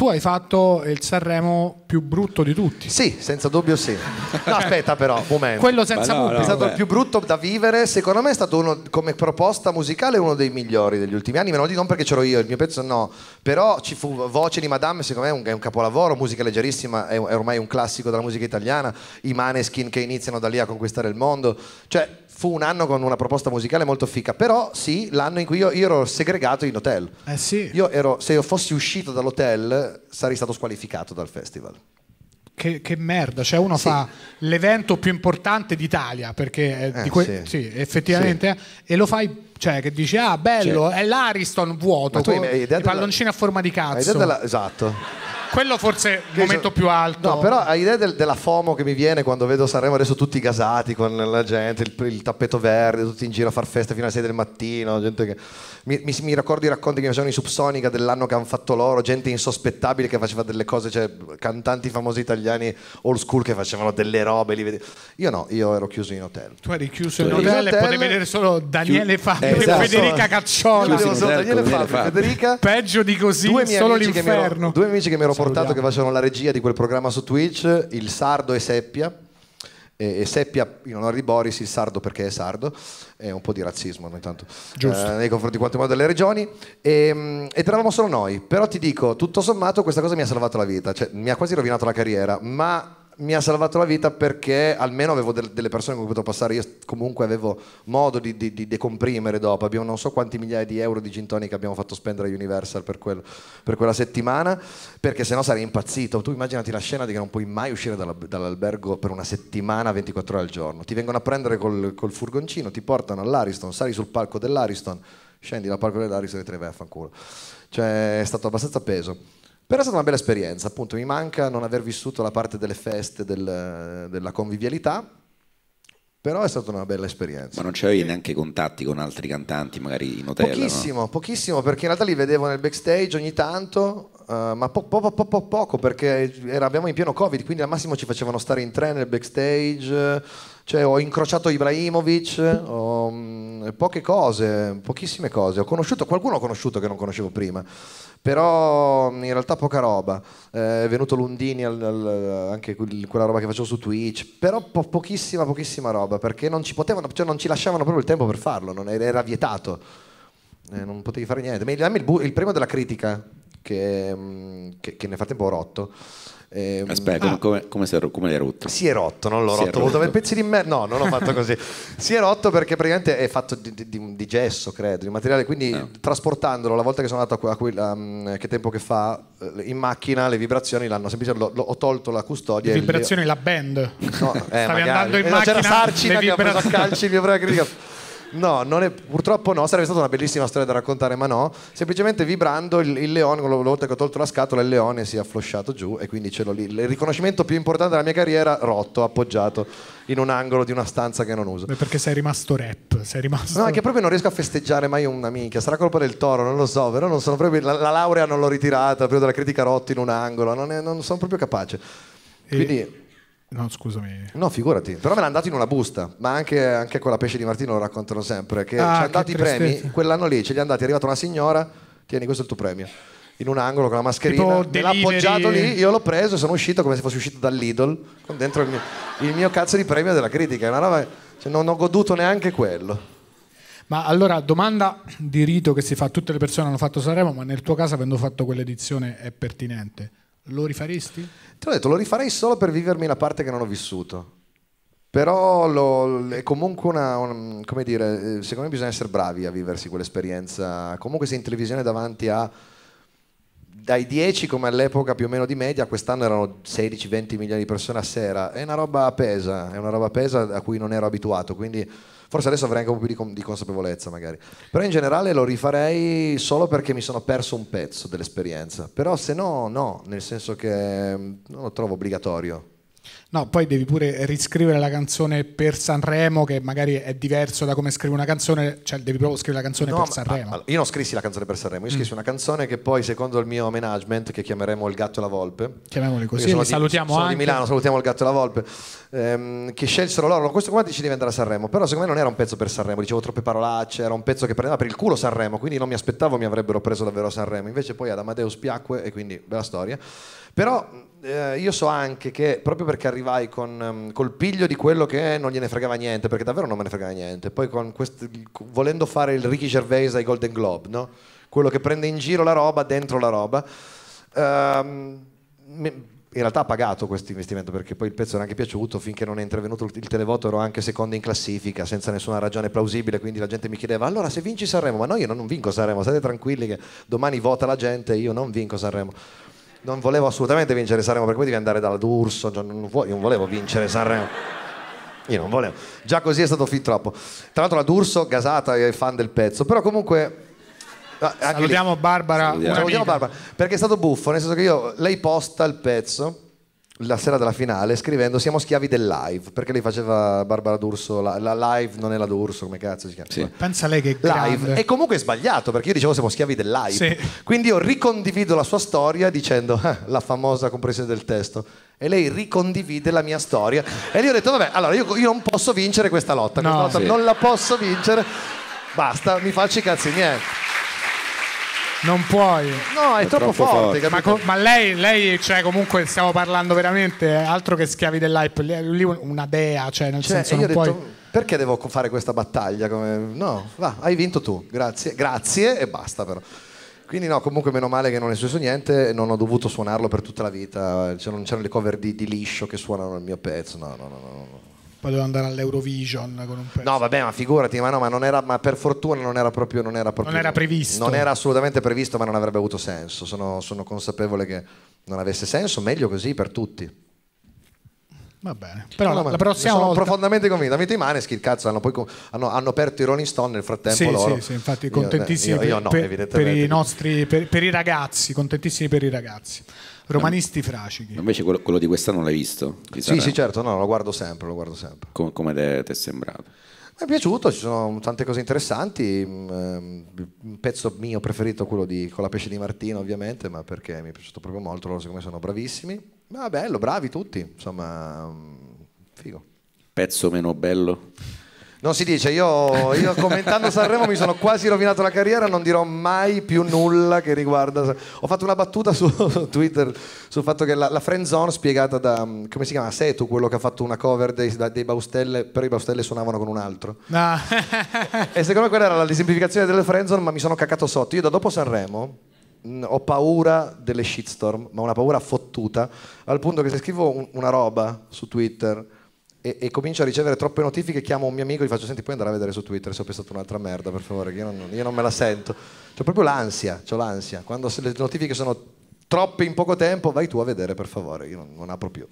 Tu hai fatto il Sanremo più brutto di tutti. Sì, senza dubbio sì. No, aspetta però, un momento. Quello senza no, dubbio. No, è stato beh. il più brutto da vivere, secondo me è stato uno, come proposta musicale uno dei migliori degli ultimi anni, meno di non perché c'ero io, il mio pezzo no, però ci fu Voce di Madame, secondo me è un, è un capolavoro, musica leggerissima, è, è, ormai un classico della musica italiana, i maneskin che iniziano da lì a conquistare il mondo, cioè fu un anno con una proposta musicale molto fica, però sì, l'anno in cui io, io ero segregato in hotel. Eh sì. Io ero, se io fossi uscito dall'hotel sarei stato squalificato dal festival. Che, che, merda, cioè uno sì. fa l'evento più importante d'Italia, perché eh, di que- sì. Sì, effettivamente, e lo fai, cioè che dici, ah bello, è l'Ariston vuoto, con i palloncini della... a forma di cazzo. Della... Esatto quello forse è il momento più alto. No, però hai idea del, della FOMO che mi viene quando vedo Sanremo adesso tutti gasati con la gente, il, il tappeto verde, tutti in giro a far festa fino alle 6 del mattino. Gente che... mi, mi, mi ricordo i racconti che mi facevano in Subsonica dell'anno che hanno fatto loro, gente insospettabile che faceva delle cose, cioè cantanti famosi italiani old school che facevano delle robe. Li io no, io ero chiuso in hotel. Tu eri chiuso tu in, in hotel, e potevi vedere solo Daniele Fabio eh, esatto. e Federica Cacciola. Io vedevo solo Daniele Fabio, Federica. Peggio di così, due solo l'inferno. Ero, due amici che mi ero portato che facevano la regia di quel programma su Twitch, il Sardo e Seppia. E, e Seppia in onore di Boris, il sardo perché è sardo, è un po' di razzismo ogni tanto eh, nei confronti di quante modo delle regioni. Ehm, e, ed eravamo solo noi, però ti dico, tutto sommato, questa cosa mi ha salvato la vita, cioè mi ha quasi rovinato la carriera, ma mi ha salvato la vita perché almeno avevo del, delle persone con cui potevo passare, io comunque avevo modo di, di, di, decomprimere dopo, abbiamo non so quanti migliaia di euro di gin tonic abbiamo fatto spendere a Universal per, quel, per quella settimana, perché sennò sarei impazzito, tu immaginati la scena di che non puoi mai uscire dalla, dall'albergo per una settimana, 24 ore al giorno, ti vengono a prendere col, col furgoncino, ti portano all'Ariston, sali sul palco dell'Ariston, scendi dal palco dell'Ariston e te ne vai a fanculo, cioè è stato abbastanza peso. Però è stata una bella esperienza, appunto mi manca non aver vissuto la parte delle feste, del, della convivialità, però è stata una bella esperienza. Ma non c'avevi neanche contatti con altri cantanti, magari in hotel? Pochissimo, no? pochissimo, perché in realtà li vedevo nel backstage ogni tanto, eh, ma po- po- po- poco perché eravamo in pieno covid quindi al massimo ci facevano stare in tre nel backstage cioè ho incrociato Ibrahimovic ho, um, poche cose pochissime cose ho conosciuto qualcuno ho conosciuto che non conoscevo prima però mm, in realtà poca roba eh, è venuto Lundini al, al, anche quella roba che facevo su Twitch però po- pochissima pochissima roba perché non ci potevano cioè non ci lasciavano proprio il tempo per farlo era, era, vietato eh, non potevi fare niente. dammi il, bu- il premio della critica che, mm, che, che nel frattempo ho rotto. Eh, Aspetta, ah, come, come, è, come l'hai rotto? Si è rotto, non l'ho si rotto, ho avuto per pezzi di merda. No, non ho fatto così. si è rotto perché praticamente è fatto di, di, di gesso, credo, di materiale. Quindi no. Ah. trasportandolo, la volta che sono andato a, quella, um, che tempo che fa, eh, in macchina le vibrazioni l'hanno semplicemente, l'ho, ho tolto la custodia. Le vibrazioni, il... la band. No, eh, Stavi magari. andando in eh, macchina. No, c'era Sarcina che ha preso a calci il mio primo critico. No, è, purtroppo no, sarebbe stata una bellissima storia da raccontare, ma no. Semplicemente vibrando il, il leone, una volta che ho tolto la scatola, il leone si è afflosciato giù e quindi ce l'ho lì. Il riconoscimento più importante della mia carriera, rotto, appoggiato in un angolo di una stanza che non uso. Beh, perché sei rimasto rap, sei rimasto... No, anche proprio non riesco a festeggiare mai una minchia. sarà colpa del toro, non lo so, però non sono proprio... La, la laurea non l'ho ritirata, proprio della critica rotto in un angolo, non, è, non sono proprio capace. E... Quindi No, scusami. No, figurati. Però me l'ha andato in una busta. Ma anche, anche con la pesce di Martino lo raccontano sempre. Che ah, ci hanno dato i premi. Quell'anno lì ce li è andati. È arrivata una signora. Tieni, questo è il tuo premio. In un angolo con la mascherina. Me l'ha appoggiato lì. Io l'ho preso e sono uscito come se fossi uscito dall'Idol. Con dentro il mio, il mio, cazzo di premio della critica. Una roba, cioè, non ho goduto neanche quello. Ma allora, domanda di rito che si fa, tutte le persone hanno fatto Sanremo, ma nel tuo caso, avendo fatto quell'edizione, è pertinente lo rifaresti? Ti ho detto, lo rifarei solo per vivermi la parte che non ho vissuto. Però lo, è comunque una, un, come dire, eh, secondo me bisogna essere bravi a viversi quell'esperienza. Comunque sei in televisione davanti a dai 10 come all'epoca più o meno di media, quest'anno erano 16-20 milioni di persone a sera, è una roba pesa, è una roba pesa a cui non ero abituato, quindi Forse adesso avrei anche un po' più di, di consapevolezza magari. Però in generale lo rifarei solo perché mi sono perso un pezzo dell'esperienza. Però se no, no, nel senso che mm, non lo trovo obbligatorio. No, poi devi pure riscrivere la canzone per Sanremo, che magari è diverso da come scrivi una canzone, cioè devi proprio scrivere la canzone no, per Sanremo. io non scrissi la canzone per Sanremo, io scrissi mm. una canzone che poi, secondo il mio management, che chiameremo Il gatto e la volpe, chiamiamoli così, sono di, salutiamo sono di Milano, salutiamo il gatto e la volpe, ehm, che scelsero loro, questo qua ci deve andare a Sanremo, però secondo me non era un pezzo per Sanremo, dicevo troppe parolacce, era un pezzo che prendeva per il culo Sanremo, quindi non mi aspettavo mi avrebbero preso davvero Sanremo, invece poi ad Amadeus piacque e quindi bella storia. Però eh, io so anche che proprio perché arrivai con, ehm, col piglio di quello che non gliene fregava niente, perché davvero non me ne fregava niente, poi questi, volendo fare il Ricky Gervais ai Golden Globe, no? quello che prende in giro la roba dentro la roba, ehm, in realtà ha pagato questo investimento perché poi il pezzo era anche piaciuto, finché non è intervenuto il televoto ero anche secondo in classifica senza nessuna ragione plausibile, quindi la gente mi chiedeva allora se vinci Sanremo, ma no io non vinco Sanremo, state tranquilli che domani vota la gente, e io non vinco Sanremo non volevo assolutamente vincere Sanremo, per cui devi andare dalla D'Urso, cioè non vo- io non volevo vincere Sanremo. Io non volevo. Già così è stato fin troppo. Tra l'altro la D'Urso, gasata è fan del pezzo, però comunque... Ah, Salutiamo lì. Barbara. Salutiamo. Salutiamo Barbara, perché è stato buffo, nel senso che io, lei posta il pezzo la sera della finale scrivendo siamo schiavi del live perché lei faceva Barbara D'Urso la, la live non è la D'Urso come cazzo si chiama sì. pensa lei che è live grande. e comunque è sbagliato perché io dicevo siamo schiavi del live sì. quindi io ricondivido la sua storia dicendo eh, la famosa compressione del testo e lei ricondivide la mia storia e lì ho detto vabbè allora io, io non posso vincere questa lotta, no. questa lotta sì. non la posso vincere basta mi faccio i cazzi niente non puoi. No, è, è troppo, troppo, forte. forte. Ma, co- ma, lei, lei, cioè, comunque stiamo parlando veramente eh, altro che schiavi dell'hype. Lì una dea, cioè, nel cioè, senso non puoi. perché devo fare questa battaglia? Come... No, va, hai vinto tu. Grazie, grazie e basta però. Quindi no, comunque meno male che non è successo niente, non ho dovuto suonarlo per tutta la vita, cioè, non c'erano le cover di, di liscio che suonano il mio pezzo, no, no, no, no. no poi dovevo andare all'Eurovision con un pezzo. No, vabbè, ma figurati, ma no, ma, non era, ma per fortuna non era proprio. Non era, proprio, non era previsto. Non era assolutamente previsto, ma non avrebbe avuto senso. Sono, sono consapevole che non avesse senso, meglio così per tutti. Va bene, però no, no, la prossima sono volta... profondamente convinto. Avete i maneschi, il cazzo, hanno, poi, hanno, hanno aperto i Rolling Stone nel frattempo. Sì, loro. sì, sì infatti, contentissimi io, io, io no, per, per, i nostri, per, per, i ragazzi, contentissimi per i ragazzi. Romanisti fracichi. Invece quello, quello di quest'anno l'hai visto? sì, però. sì, certo, no, lo guardo sempre, lo guardo sempre. Com- come ti è sembrato? Mi è piaciuto, ci sono tante cose interessanti. Un mm, ehm, pezzo mio preferito, quello di Con la pesce di Martino, ovviamente, ma perché mi è piaciuto proprio molto, loro secondo me sono bravissimi. Ma bello, bravi tutti, insomma, mm, figo. Pezzo meno bello. Non si dice, io, io commentando Sanremo mi sono quasi rovinato la carriera, non dirò mai più nulla che riguarda... Ho fatto una battuta su Twitter sul fatto che la, la friend zone spiegata da, mm, come si chiama, Setu, quello che ha fatto una cover dei, dei Baustelle, però i Baustelle suonavano con un altro. No. e secondo me quella era la semplificazione delle friend zone, ma mi sono cacato sotto. Io da dopo Sanremo ho paura delle shitstorm, ma una paura fottuta, al punto che se scrivo un, una roba su Twitter e, e, comincio a ricevere troppe notifiche, chiamo un mio amico e gli faccio, senti, puoi andare a vedere su Twitter se ho pensato un'altra merda, per favore, che io non, io non me la sento. C'ho proprio l'ansia, ho l'ansia. Quando le notifiche sono troppe in poco tempo, vai tu a vedere, per favore, io non, non apro più.